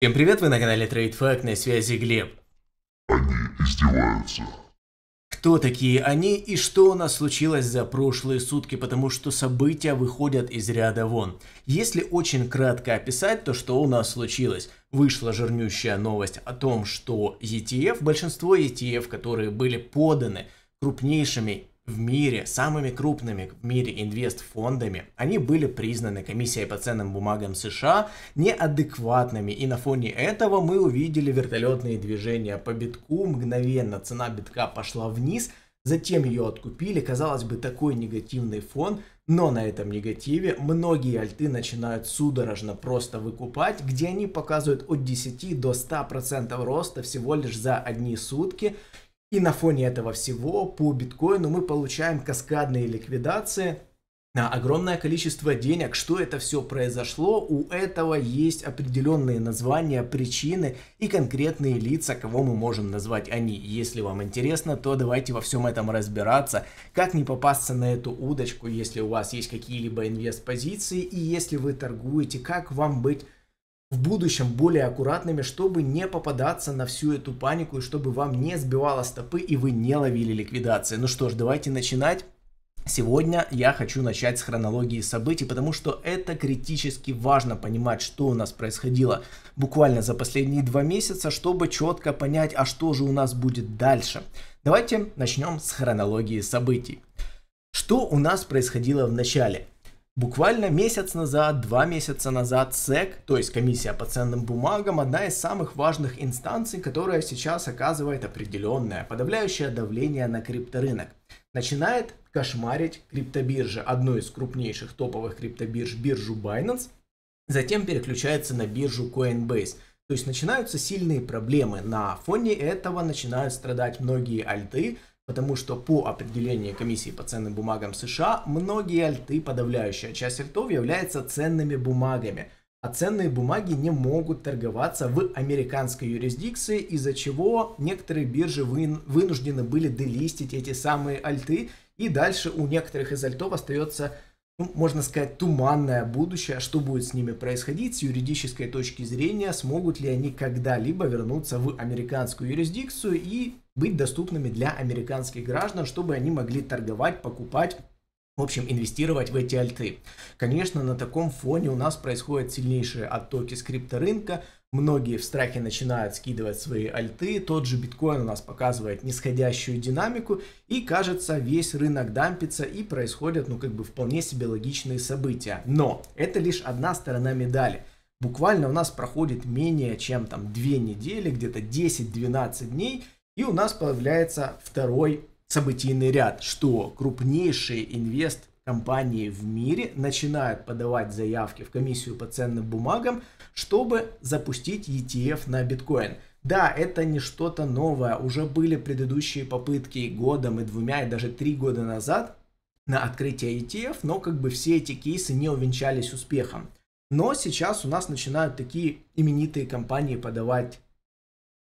Всем привет, вы на канале TradeFact, на связи Глеб. Они издеваются. Кто такие они и что у нас случилось за прошлые сутки, потому что события выходят из ряда вон. Если очень кратко описать то, что у нас случилось, вышла жирнющая новость о том, что ETF, большинство ETF, которые были поданы крупнейшими в мире, самыми крупными в мире инвестфондами, они были признаны комиссией по ценным бумагам США неадекватными. И на фоне этого мы увидели вертолетные движения по битку. Мгновенно цена битка пошла вниз, затем ее откупили. Казалось бы, такой негативный фон, но на этом негативе многие альты начинают судорожно просто выкупать, где они показывают от 10 до 100% роста всего лишь за одни сутки. И на фоне этого всего по биткоину мы получаем каскадные ликвидации на огромное количество денег. Что это все произошло? У этого есть определенные названия, причины и конкретные лица, кого мы можем назвать они. Если вам интересно, то давайте во всем этом разбираться. Как не попасться на эту удочку, если у вас есть какие-либо инвест-позиции и если вы торгуете, как вам быть в будущем более аккуратными, чтобы не попадаться на всю эту панику и чтобы вам не сбивало стопы и вы не ловили ликвидации. Ну что ж, давайте начинать. Сегодня я хочу начать с хронологии событий, потому что это критически важно понимать, что у нас происходило буквально за последние два месяца, чтобы четко понять, а что же у нас будет дальше. Давайте начнем с хронологии событий. Что у нас происходило в начале? Буквально месяц назад, два месяца назад СЭК, то есть комиссия по ценным бумагам, одна из самых важных инстанций, которая сейчас оказывает определенное подавляющее давление на крипторынок, начинает кошмарить криптобиржи, одну из крупнейших топовых криптобирж, биржу Binance, затем переключается на биржу Coinbase. То есть начинаются сильные проблемы. На фоне этого начинают страдать многие альты, Потому что по определению комиссии по ценным бумагам США, многие альты, подавляющая часть альтов, являются ценными бумагами. А ценные бумаги не могут торговаться в американской юрисдикции, из-за чего некоторые биржи вынуждены были делистить эти самые альты. И дальше у некоторых из альтов остается ну, можно сказать, туманное будущее, что будет с ними происходить с юридической точки зрения, смогут ли они когда-либо вернуться в американскую юрисдикцию и быть доступными для американских граждан, чтобы они могли торговать, покупать в общем, инвестировать в эти альты. Конечно, на таком фоне у нас происходят сильнейшие оттоки с крипторынка. Многие в страхе начинают скидывать свои альты. Тот же биткоин у нас показывает нисходящую динамику. И кажется, весь рынок дампится и происходят, ну, как бы вполне себе логичные события. Но это лишь одна сторона медали. Буквально у нас проходит менее чем там две недели, где-то 10-12 дней – и у нас появляется второй событийный ряд, что крупнейшие инвест компании в мире начинают подавать заявки в комиссию по ценным бумагам, чтобы запустить ETF на биткоин. Да, это не что-то новое. Уже были предыдущие попытки годом и двумя, и даже три года назад на открытие ETF, но как бы все эти кейсы не увенчались успехом. Но сейчас у нас начинают такие именитые компании подавать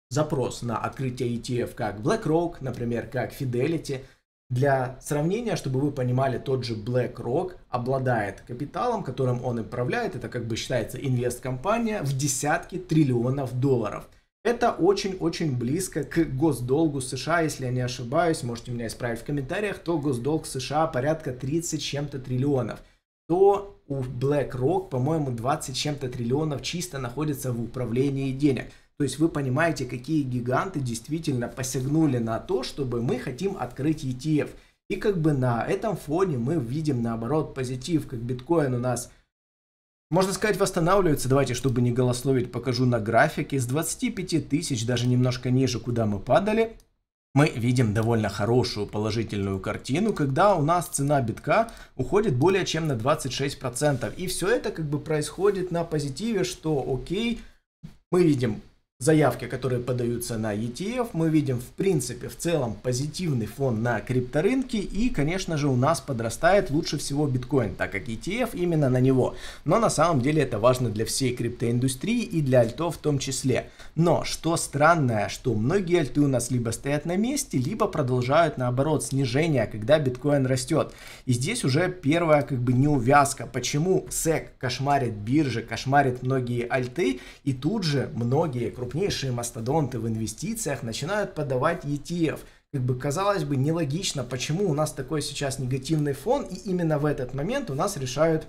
запрос на открытие ETF как BlackRock, например, как Fidelity. Для сравнения, чтобы вы понимали, тот же BlackRock обладает капиталом, которым он управляет, это как бы считается инвесткомпания, в десятки триллионов долларов. Это очень-очень близко к госдолгу США, если я не ошибаюсь, можете меня исправить в комментариях, то госдолг США порядка 30 чем-то триллионов. То у BlackRock, по-моему, 20 чем-то триллионов чисто находится в управлении денег. То есть вы понимаете, какие гиганты действительно посягнули на то, чтобы мы хотим открыть ETF. И как бы на этом фоне мы видим наоборот позитив, как биткоин у нас можно сказать, восстанавливается. Давайте, чтобы не голословить, покажу на графике. С 25 тысяч, даже немножко ниже, куда мы падали, мы видим довольно хорошую положительную картину, когда у нас цена битка уходит более чем на 26%. И все это как бы происходит на позитиве, что окей, мы видим заявки, которые подаются на ETF, мы видим в принципе в целом позитивный фон на крипторынке и, конечно же, у нас подрастает лучше всего биткоин, так как ETF именно на него. Но на самом деле это важно для всей криптоиндустрии и для альтов в том числе. Но что странное, что многие альты у нас либо стоят на месте, либо продолжают наоборот снижение, когда биткоин растет. И здесь уже первая как бы неувязка, почему SEC кошмарит биржи, кошмарит многие альты и тут же многие крупные крупнейшие мастодонты в инвестициях начинают подавать ETF. Как бы казалось бы нелогично, почему у нас такой сейчас негативный фон, и именно в этот момент у нас решают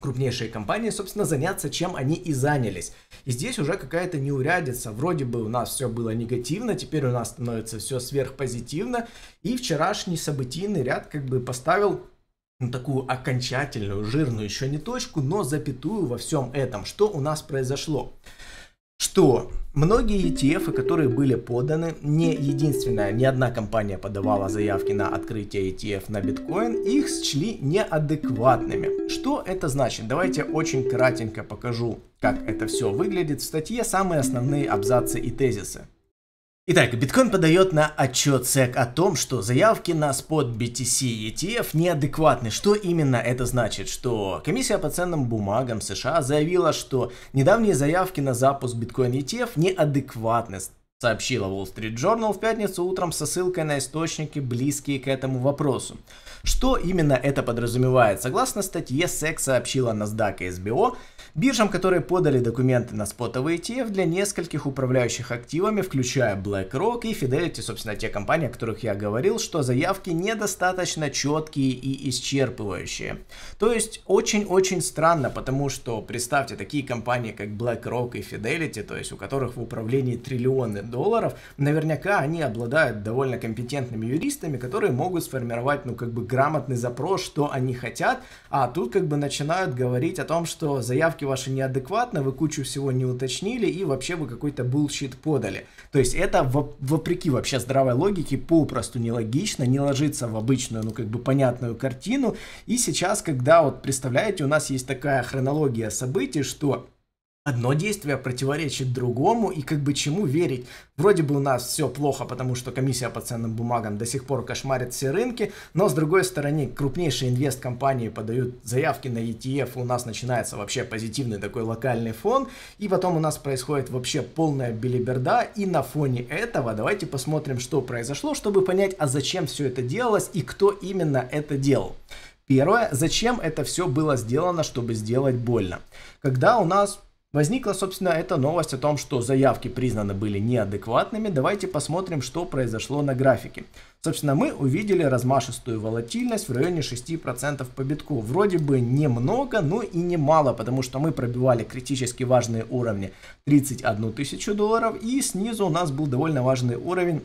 крупнейшие компании, собственно, заняться, чем они и занялись. И здесь уже какая-то неурядица. Вроде бы у нас все было негативно, теперь у нас становится все сверхпозитивно. И вчерашний событийный ряд как бы поставил ну, такую окончательную, жирную еще не точку, но запятую во всем этом, что у нас произошло что Многие ETF, которые были поданы, не единственная, ни одна компания подавала заявки на открытие ETF на биткоин, их счли неадекватными. Что это значит? Давайте очень кратенько покажу, как это все выглядит в статье «Самые основные абзацы и тезисы». Итак, биткоин подает на отчет SEC о том, что заявки на спот BTC ETF неадекватны. Что именно это значит? Что комиссия по ценным бумагам США заявила, что недавние заявки на запуск биткоин ETF неадекватны, сообщила Wall Street Journal в пятницу утром со ссылкой на источники, близкие к этому вопросу. Что именно это подразумевает? Согласно статье, SEC сообщила NASDAQ и SBO, биржам, которые подали документы на спотовый ETF для нескольких управляющих активами, включая BlackRock и Fidelity, собственно, те компании, о которых я говорил, что заявки недостаточно четкие и исчерпывающие. То есть очень-очень странно, потому что, представьте, такие компании, как BlackRock и Fidelity, то есть у которых в управлении триллионы долларов, наверняка они обладают довольно компетентными юристами, которые могут сформировать, ну, как бы грамотный запрос, что они хотят, а тут как бы начинают говорить о том, что заявки ставки ваши неадекватны, вы кучу всего не уточнили и вообще вы какой-то булщит подали. То есть это вопреки вообще здравой логике попросту нелогично, не ложится в обычную, ну как бы понятную картину. И сейчас, когда вот представляете, у нас есть такая хронология событий, что одно действие а противоречит другому, и как бы чему верить? Вроде бы у нас все плохо, потому что комиссия по ценным бумагам до сих пор кошмарит все рынки, но с другой стороны, крупнейшие инвесткомпании подают заявки на ETF, у нас начинается вообще позитивный такой локальный фон, и потом у нас происходит вообще полная билиберда, и на фоне этого давайте посмотрим, что произошло, чтобы понять, а зачем все это делалось и кто именно это делал. Первое, зачем это все было сделано, чтобы сделать больно. Когда у нас Возникла, собственно, эта новость о том, что заявки признаны были неадекватными. Давайте посмотрим, что произошло на графике. Собственно, мы увидели размашистую волатильность в районе 6% по битку. Вроде бы немного, но и немало, потому что мы пробивали критически важные уровни 31 тысячу долларов и снизу у нас был довольно важный уровень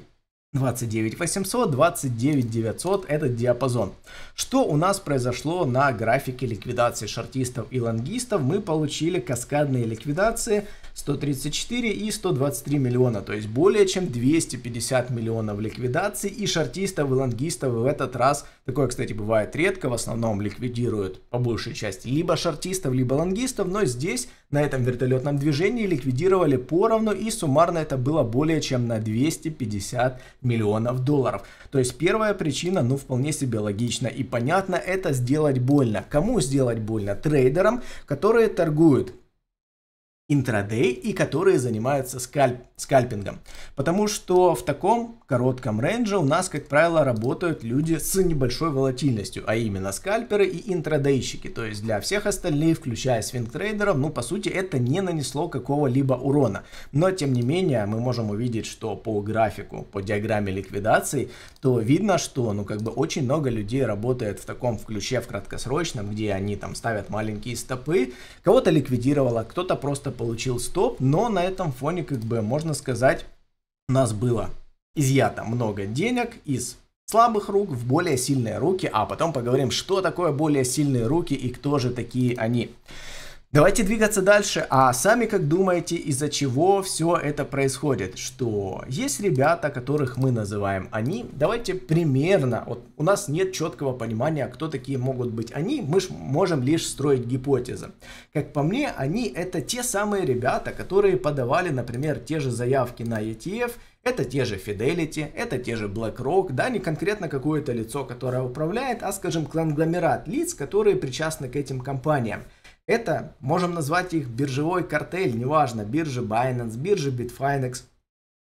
29 800, 29 900 – этот диапазон. Что у нас произошло на графике ликвидации шортистов и лонгистов? Мы получили каскадные ликвидации 134 и 123 миллиона, то есть более чем 250 миллионов ликвидаций и шортистов и лонгистов в этот раз, такое, кстати, бывает редко, в основном ликвидируют по большей части либо шортистов, либо лонгистов, но здесь на этом вертолетном движении ликвидировали поровну и суммарно это было более чем на 250 миллионов долларов. То есть первая причина, ну вполне себе логична и понятно, это сделать больно. Кому сделать больно? Трейдерам, которые торгуют интрадей и которые занимаются скальп, скальпингом. Потому что в таком коротком рейнже у нас, как правило, работают люди с небольшой волатильностью, а именно скальперы и интрадейщики. То есть для всех остальных, включая свингтрейдеров, ну по сути это не нанесло какого-либо урона. Но тем не менее мы можем увидеть, что по графику, по диаграмме ликвидации, то видно, что ну как бы очень много людей работает в таком ключе в краткосрочном, где они там ставят маленькие стопы, кого-то ликвидировало, кто-то просто получил стоп, но на этом фоне как бы, можно сказать, у нас было изъято много денег из слабых рук в более сильные руки, а потом поговорим, что такое более сильные руки и кто же такие они. Давайте двигаться дальше. А сами как думаете, из-за чего все это происходит? Что есть ребята, которых мы называем они. Давайте примерно, вот у нас нет четкого понимания, кто такие могут быть они. Мы ж можем лишь строить гипотезы. Как по мне, они это те самые ребята, которые подавали, например, те же заявки на ETF, это те же Fidelity, это те же BlackRock, да, не конкретно какое-то лицо, которое управляет, а, скажем, конгломерат лиц, которые причастны к этим компаниям. Это, можем назвать их биржевой картель, неважно, биржа Binance, биржа Bitfinex.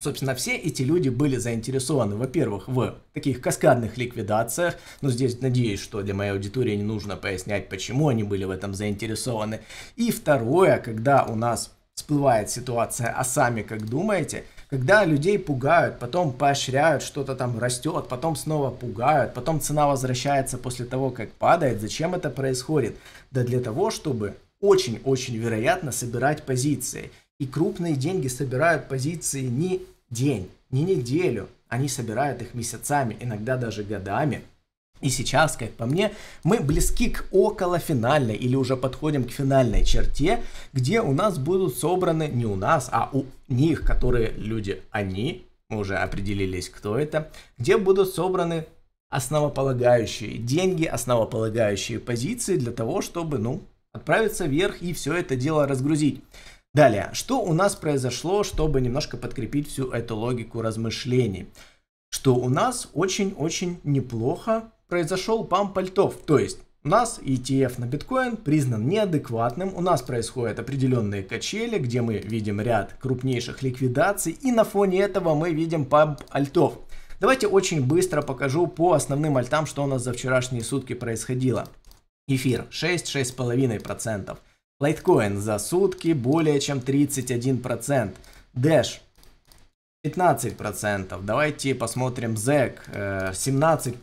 Собственно, все эти люди были заинтересованы, во-первых, в таких каскадных ликвидациях, но здесь надеюсь, что для моей аудитории не нужно пояснять, почему они были в этом заинтересованы. И второе, когда у нас всплывает ситуация, а сами как думаете, когда людей пугают, потом поощряют, что-то там растет, потом снова пугают, потом цена возвращается после того, как падает, зачем это происходит? да для того, чтобы очень-очень вероятно собирать позиции. И крупные деньги собирают позиции не день, не неделю, они собирают их месяцами, иногда даже годами. И сейчас, как по мне, мы близки к околофинальной или уже подходим к финальной черте, где у нас будут собраны не у нас, а у них, которые люди они, мы уже определились, кто это, где будут собраны основополагающие деньги, основополагающие позиции для того, чтобы, ну, отправиться вверх и все это дело разгрузить. Далее, что у нас произошло, чтобы немножко подкрепить всю эту логику размышлений? Что у нас очень-очень неплохо произошел памп пальтов. То есть у нас ETF на биткоин признан неадекватным, у нас происходят определенные качели, где мы видим ряд крупнейших ликвидаций, и на фоне этого мы видим памп альтов. Давайте очень быстро покажу по основным альтам, что у нас за вчерашние сутки происходило. Эфир 6-6,5%. Лайткоин за сутки более чем 31%. Dash 15%. Давайте посмотрим ZEC 17%.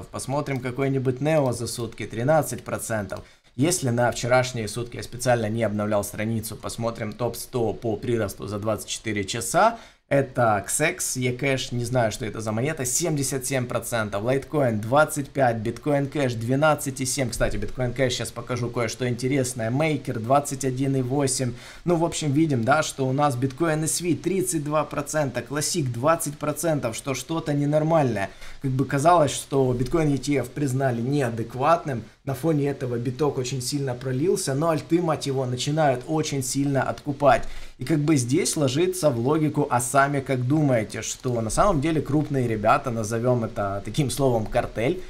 Э, посмотрим какой-нибудь NEO за сутки 13%. Если на вчерашние сутки я специально не обновлял страницу, посмотрим топ-100 по приросту за 24 часа, это XEX, eCash, не знаю, что это за монета, 77%, Litecoin 25%, Bitcoin Cash 12,7%, кстати, Bitcoin Cash сейчас покажу кое-что интересное, Maker 21,8%, ну, в общем, видим, да, что у нас Bitcoin SV 32%, Classic 20%, что что-то ненормальное. Как бы казалось, что Bitcoin ETF признали неадекватным, на фоне этого биток очень сильно пролился, но альты, мать его, начинают очень сильно откупать. И как бы здесь ложится в логику, а сами как думаете, что на самом деле крупные ребята, назовем это таким словом картель,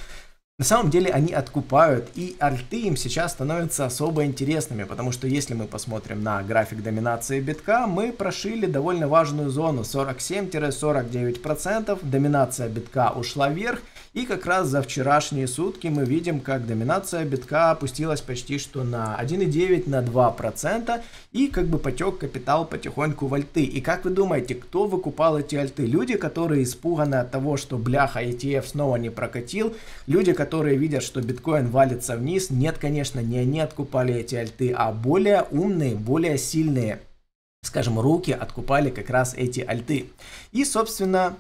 на самом деле они откупают, и альты им сейчас становятся особо интересными, потому что если мы посмотрим на график доминации битка, мы прошили довольно важную зону 47-49%, доминация битка ушла вверх, и как раз за вчерашние сутки мы видим, как доминация битка опустилась почти что на 1,9, на 2%, и как бы потек капитал потихоньку в альты. И как вы думаете, кто выкупал эти альты? Люди, которые испуганы от того, что бляха ETF снова не прокатил, люди, которые видят, что биткоин валится вниз, нет, конечно, не они откупали эти альты, а более умные, более сильные скажем, руки откупали как раз эти альты. И, собственно,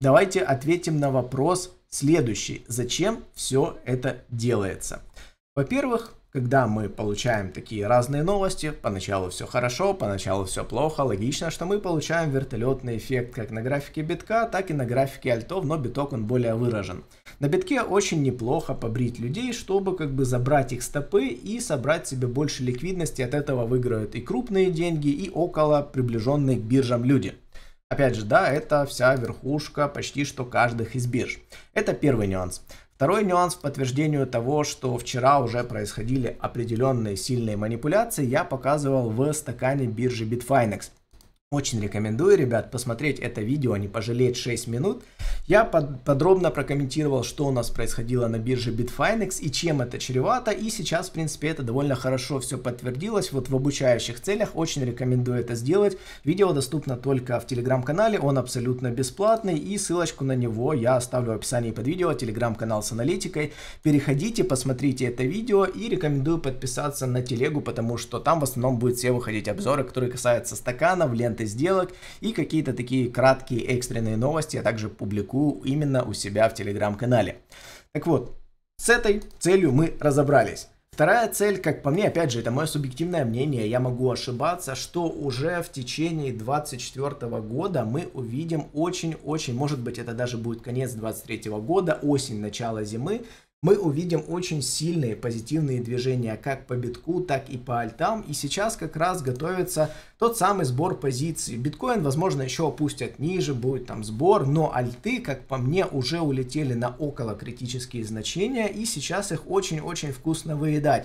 давайте ответим на вопрос, следующий. Зачем все это делается? Во-первых, когда мы получаем такие разные новости, поначалу все хорошо, поначалу все плохо, логично, что мы получаем вертолетный эффект как на графике битка, так и на графике альтов, но биток он более выражен. На битке очень неплохо побрить людей, чтобы как бы забрать их стопы и собрать себе больше ликвидности, от этого выиграют и крупные деньги, и около приближенные к биржам люди. Опять же, да, это вся верхушка почти что каждых из бирж. Это первый нюанс. Второй нюанс в подтверждению того, что вчера уже происходили определенные сильные манипуляции, я показывал в стакане биржи Bitfinex. Очень рекомендую, ребят, посмотреть это видео, не пожалеть 6 минут. Я под, подробно прокомментировал, что у нас происходило на бирже Bitfinex и чем это чревато. И сейчас, в принципе, это довольно хорошо все подтвердилось. Вот в обучающих целях очень рекомендую это сделать. Видео доступно только в телеграм-канале, он абсолютно бесплатный. И ссылочку на него я оставлю в описании под видео, телеграм-канал с аналитикой. Переходите, посмотрите это видео и рекомендую подписаться на телегу, потому что там в основном будет все выходить обзоры, которые касаются стаканов, ленты каких-то сделок и какие-то такие краткие экстренные новости я а также публикую именно у себя в телеграм-канале. Так вот, с этой целью мы разобрались. Вторая цель, как по мне, опять же, это мое субъективное мнение, я могу ошибаться, что уже в течение 2024 года мы увидим очень-очень, может быть, это даже будет конец 2023 года, осень, начало зимы, мы увидим очень сильные позитивные движения как по битку, так и по альтам. И сейчас как раз готовится тот самый сбор позиций. Биткоин, возможно, еще опустят ниже, будет там сбор, но альты, как по мне, уже улетели на около критические значения, и сейчас их очень-очень вкусно выедать.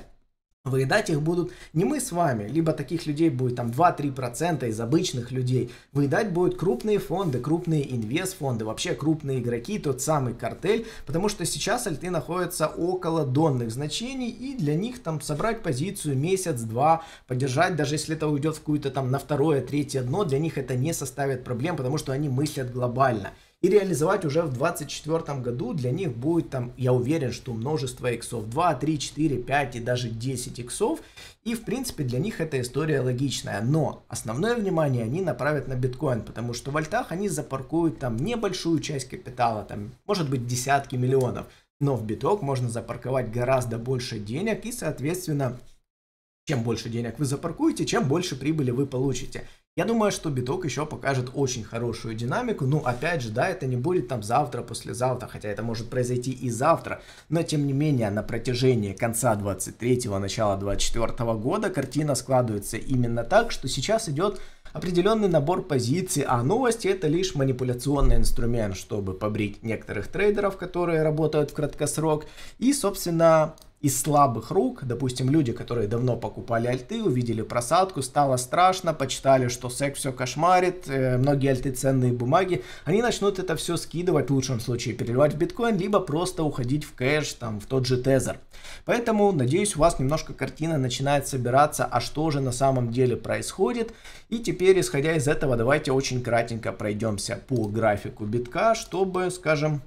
Выедать их будут не мы с вами, либо таких людей будет там 2-3% из обычных людей. Выедать будут крупные фонды, крупные инвестфонды, вообще крупные игроки, тот самый картель, потому что сейчас альты находятся около донных значений, и для них там собрать позицию месяц-два, поддержать, даже если это уйдет в какую-то там на второе, третье дно, для них это не составит проблем, потому что они мыслят глобально и реализовать уже в 2024 году. Для них будет там, я уверен, что множество иксов, 2, 3, 4, 5 и даже 10 иксов. И в принципе для них эта история логичная. Но основное внимание они направят на биткоин, потому что в альтах они запаркуют там небольшую часть капитала, там может быть десятки миллионов. Но в биток можно запарковать гораздо больше денег и соответственно чем больше денег вы запаркуете, чем больше прибыли вы получите. Я думаю, что биток еще покажет очень хорошую динамику. Ну, опять же, да, это не будет там завтра, послезавтра, хотя это может произойти и завтра. Но, тем не менее, на протяжении конца 23-го, начала 24 -го года картина складывается именно так, что сейчас идет определенный набор позиций, а новости это лишь манипуляционный инструмент, чтобы побрить некоторых трейдеров, которые работают в краткосрок, и, собственно, из слабых рук, допустим, люди, которые давно покупали альты, увидели просадку, стало страшно, почитали, что секс все кошмарит, э, многие альты ценные бумаги, они начнут это все скидывать, в лучшем случае переливать в биткоин, либо просто уходить в кэш, там, в тот же тезер. Поэтому, надеюсь, у вас немножко картина начинает собираться, а что же на самом деле происходит. И теперь, исходя из этого, давайте очень кратенько пройдемся по графику битка, чтобы, скажем,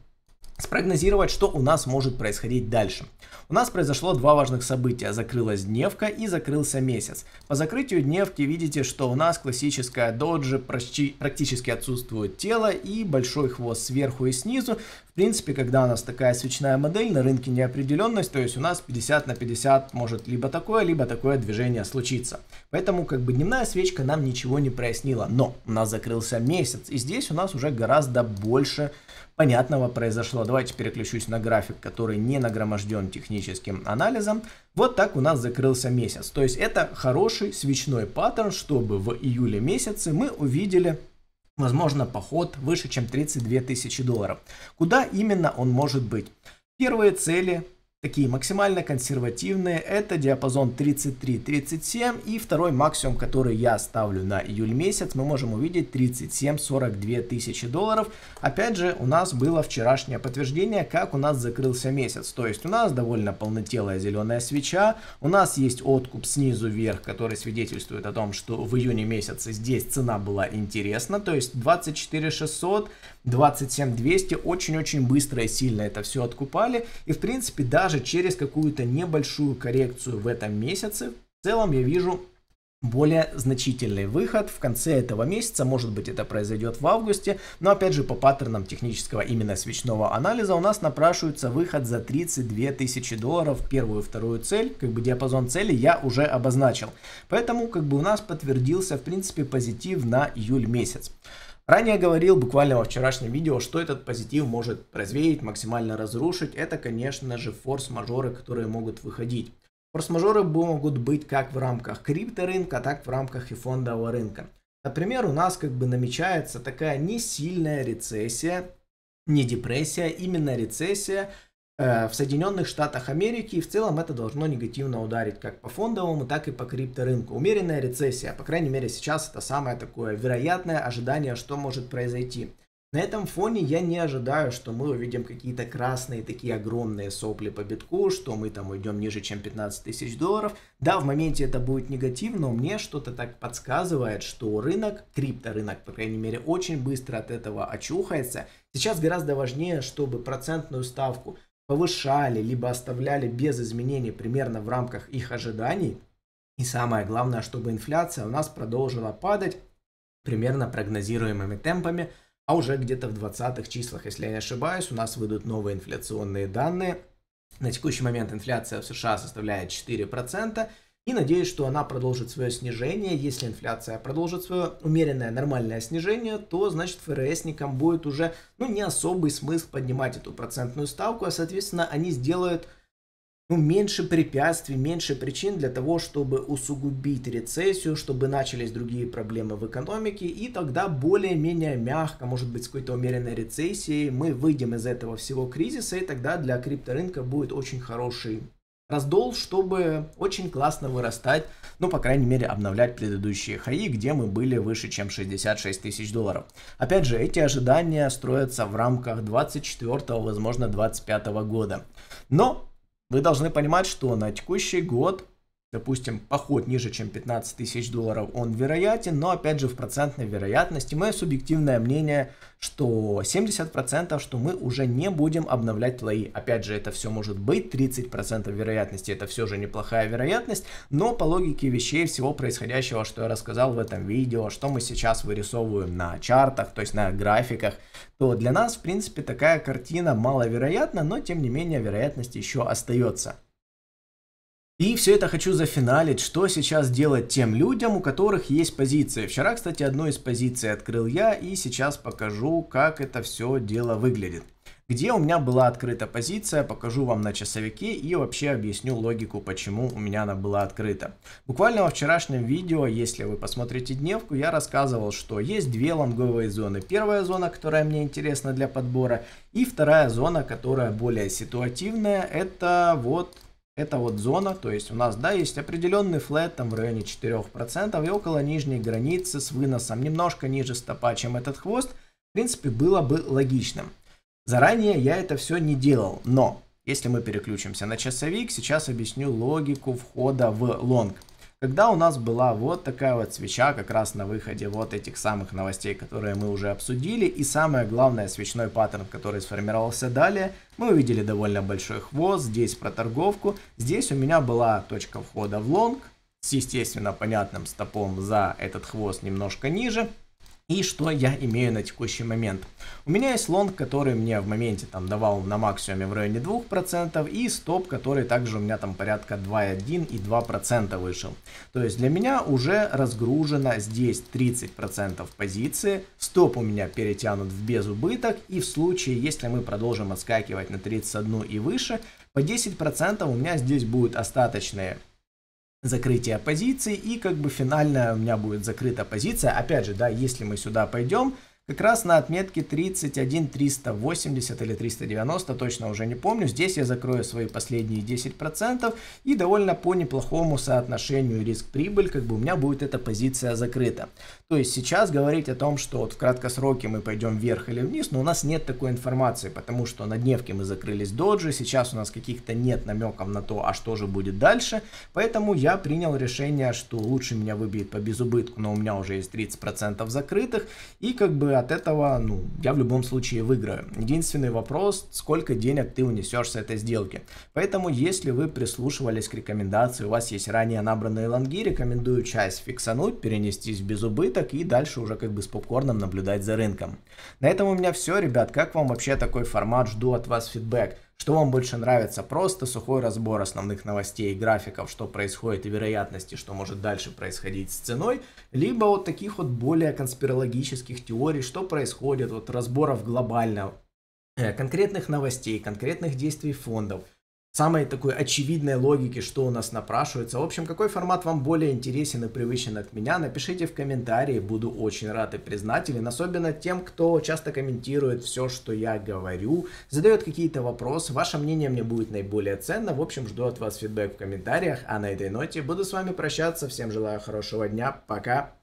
спрогнозировать, что у нас может происходить дальше. У нас произошло два важных события. Закрылась дневка и закрылся месяц. По закрытию дневки видите, что у нас классическая доджи, практически отсутствует тело и большой хвост сверху и снизу. В принципе, когда у нас такая свечная модель, на рынке неопределенность, то есть у нас 50 на 50 может либо такое, либо такое движение случиться. Поэтому как бы дневная свечка нам ничего не прояснила, но у нас закрылся месяц, и здесь у нас уже гораздо больше понятного произошло. Давайте переключусь на график, который не нагроможден техническим анализом. Вот так у нас закрылся месяц. То есть это хороший свечной паттерн, чтобы в июле месяце мы увидели Возможно, поход выше, чем 32 тысячи долларов. Куда именно он может быть? Первые цели Такие максимально консервативные это диапазон 33-37 и второй максимум, который я ставлю на июль месяц, мы можем увидеть 37-42 тысячи долларов. Опять же, у нас было вчерашнее подтверждение, как у нас закрылся месяц. То есть у нас довольно полнотелая зеленая свеча, у нас есть откуп снизу вверх, который свидетельствует о том, что в июне месяце здесь цена была интересна, то есть 24 600, 27 200. Очень-очень быстро и сильно это все откупали. И в принципе даже через какую-то небольшую коррекцию в этом месяце, в целом я вижу более значительный выход в конце этого месяца, может быть это произойдет в августе, но опять же по паттернам технического именно свечного анализа у нас напрашивается выход за 32 тысячи долларов, первую вторую цель, как бы диапазон цели я уже обозначил, поэтому как бы у нас подтвердился в принципе позитив на июль месяц. Ранее говорил, буквально во вчерашнем видео, что этот позитив может развеять, максимально разрушить. Это, конечно же, форс-мажоры, которые могут выходить. Форс-мажоры могут быть как в рамках крипторынка, так в рамках и фондового рынка. Например, у нас как бы намечается такая не сильная рецессия, не депрессия, именно рецессия – Э, в Соединенных Штатах Америки, и в целом это должно негативно ударить как по фондовому, так и по крипторынку. Умеренная рецессия, по крайней мере сейчас это самое такое вероятное ожидание, что может произойти. На этом фоне я не ожидаю, что мы увидим какие-то красные такие огромные сопли по битку, что мы там уйдем ниже, чем 15 тысяч долларов. Да, в моменте это будет негативно, но мне что-то так подсказывает, что рынок, крипторынок, по крайней мере, очень быстро от этого очухается. Сейчас гораздо важнее, чтобы процентную ставку повышали, либо оставляли без изменений примерно в рамках их ожиданий. И самое главное, чтобы инфляция у нас продолжила падать примерно прогнозируемыми темпами, а уже где-то в 20-х числах, если я не ошибаюсь, у нас выйдут новые инфляционные данные. На текущий момент инфляция в США составляет 4%, и надеюсь, что она продолжит свое снижение. Если инфляция продолжит свое умеренное нормальное снижение, то значит ФРСникам будет уже ну, не особый смысл поднимать эту процентную ставку, а соответственно они сделают ну, меньше препятствий, меньше причин для того, чтобы усугубить рецессию, чтобы начались другие проблемы в экономике, и тогда более-менее мягко, может быть, с какой-то умеренной рецессией мы выйдем из этого всего кризиса, и тогда для крипторынка будет очень хороший раздол, чтобы очень классно вырастать, ну, по крайней мере, обновлять предыдущие хаи, где мы были выше, чем 66 тысяч долларов. Опять же, эти ожидания строятся в рамках 24, возможно, 25 года. Но вы должны понимать, что на текущий год Допустим, поход ниже, чем 15 тысяч долларов, он вероятен, но опять же в процентной вероятности мое субъективное мнение, что 70%, что мы уже не будем обновлять лои. Опять же, это все может быть, 30% вероятности, это все же неплохая вероятность, но по логике вещей всего происходящего, что я рассказал в этом видео, что мы сейчас вырисовываем на чартах, то есть на графиках, то для нас, в принципе, такая картина маловероятна, но тем не менее вероятность еще остается. И все это хочу зафиналить, что сейчас делать тем людям, у которых есть позиции. Вчера, кстати, одну из позиций открыл я, и сейчас покажу, как это все дело выглядит. Где у меня была открыта позиция, покажу вам на часовике и вообще объясню логику, почему у меня она была открыта. Буквально во вчерашнем видео, если вы посмотрите дневку, я рассказывал, что есть две лонговые зоны. Первая зона, которая мне интересна для подбора, и вторая зона, которая более ситуативная, это вот это вот зона, то есть у нас, да, есть определенный флет там в районе 4% и около нижней границы с выносом, немножко ниже стопа, чем этот хвост, в принципе, было бы логичным. Заранее я это все не делал, но если мы переключимся на часовик, сейчас объясню логику входа в лонг когда у нас была вот такая вот свеча как раз на выходе вот этих самых новостей, которые мы уже обсудили. И самое главное, свечной паттерн, который сформировался далее, мы увидели довольно большой хвост, здесь про торговку. Здесь у меня была точка входа в лонг, с естественно понятным стопом за этот хвост немножко ниже. И что я имею на текущий момент? У меня есть лонг, который мне в моменте там давал на максимуме в районе 2%, и стоп, который также у меня там порядка 2,1 и 2% вышел. То есть для меня уже разгружено здесь 30% позиции, стоп у меня перетянут в безубыток, и в случае, если мы продолжим отскакивать на 31 и выше, по 10% у меня здесь будет остаточные закрытие позиции и как бы финально у меня будет закрыта позиция. Опять же, да, если мы сюда пойдем, как раз на отметке 31 380 или 390, точно уже не помню. Здесь я закрою свои последние 10% и довольно по неплохому соотношению риск-прибыль, как бы у меня будет эта позиция закрыта. То есть сейчас говорить о том, что вот в краткосроке мы пойдем вверх или вниз, но у нас нет такой информации, потому что на дневке мы закрылись доджи, сейчас у нас каких-то нет намеков на то, а что же будет дальше, поэтому я принял решение, что лучше меня выбьет по безубытку, но у меня уже есть 30% закрытых и как бы и от этого, ну, я в любом случае выиграю. Единственный вопрос, сколько денег ты унесешь с этой сделки. Поэтому, если вы прислушивались к рекомендации, у вас есть ранее набранные лонги, рекомендую часть фиксануть, перенестись без убыток и дальше уже как бы с попкорном наблюдать за рынком. На этом у меня все, ребят. Как вам вообще такой формат? Жду от вас фидбэк. Что вам больше нравится? Просто сухой разбор основных новостей и графиков, что происходит и вероятности, что может дальше происходить с ценой, либо вот таких вот более конспирологических теорий, что происходит, вот разборов глобально, э, конкретных новостей, конкретных действий фондов – самой такой очевидной логики, что у нас напрашивается. В общем, какой формат вам более интересен и привычен от меня, напишите в комментарии, буду очень рад и признателен, особенно тем, кто часто комментирует все, что я говорю, задает какие-то вопросы, ваше мнение мне будет наиболее ценно, в общем, жду от вас фидбэк в комментариях, а на этой ноте буду с вами прощаться, всем желаю хорошего дня, пока!